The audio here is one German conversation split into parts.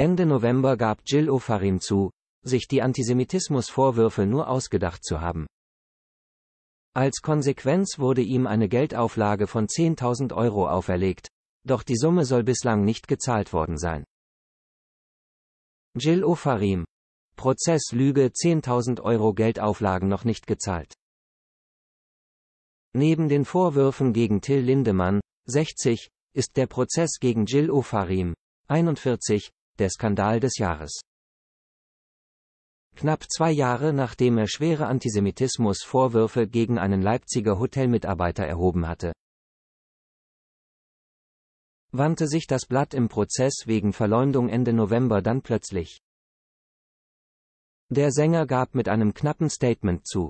Ende November gab Jill Ofarim zu, sich die Antisemitismusvorwürfe nur ausgedacht zu haben. Als Konsequenz wurde ihm eine Geldauflage von 10.000 Euro auferlegt, doch die Summe soll bislang nicht gezahlt worden sein. Jill Ofarim. Prozess Lüge 10.000 Euro Geldauflagen noch nicht gezahlt. Neben den Vorwürfen gegen Till Lindemann, 60, ist der Prozess gegen Jill Ofarim, 41, der Skandal des Jahres. Knapp zwei Jahre nachdem er schwere Antisemitismusvorwürfe gegen einen Leipziger Hotelmitarbeiter erhoben hatte, wandte sich das Blatt im Prozess wegen Verleumdung Ende November dann plötzlich. Der Sänger gab mit einem knappen Statement zu,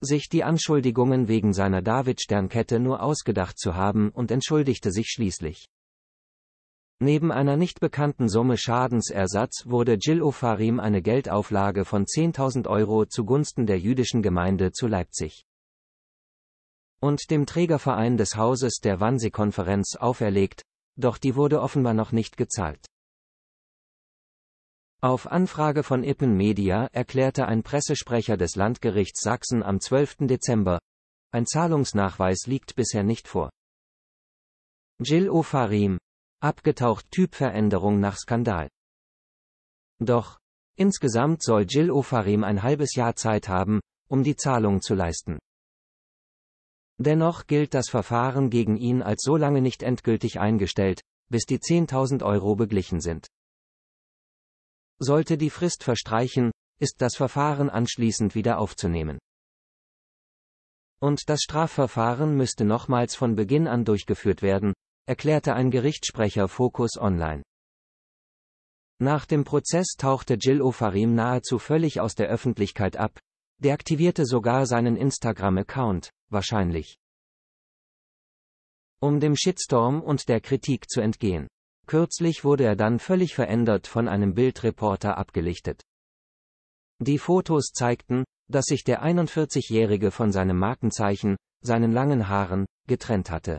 sich die Anschuldigungen wegen seiner David-Sternkette nur ausgedacht zu haben und entschuldigte sich schließlich. Neben einer nicht bekannten Summe Schadensersatz wurde Jill Ofarim eine Geldauflage von 10.000 Euro zugunsten der jüdischen Gemeinde zu Leipzig und dem Trägerverein des Hauses der Wannsee-Konferenz auferlegt, doch die wurde offenbar noch nicht gezahlt. Auf Anfrage von Ippen Media erklärte ein Pressesprecher des Landgerichts Sachsen am 12. Dezember, ein Zahlungsnachweis liegt bisher nicht vor. Jill Ofarim, Abgetaucht Typveränderung nach Skandal. Doch, insgesamt soll Jill Ofarim ein halbes Jahr Zeit haben, um die Zahlung zu leisten. Dennoch gilt das Verfahren gegen ihn als so lange nicht endgültig eingestellt, bis die 10.000 Euro beglichen sind. Sollte die Frist verstreichen, ist das Verfahren anschließend wieder aufzunehmen. Und das Strafverfahren müsste nochmals von Beginn an durchgeführt werden, erklärte ein Gerichtssprecher Focus Online. Nach dem Prozess tauchte Jill Ofarim nahezu völlig aus der Öffentlichkeit ab, deaktivierte sogar seinen Instagram-Account, wahrscheinlich. Um dem Shitstorm und der Kritik zu entgehen. Kürzlich wurde er dann völlig verändert von einem Bildreporter abgelichtet. Die Fotos zeigten, dass sich der 41-Jährige von seinem Markenzeichen, seinen langen Haaren, getrennt hatte.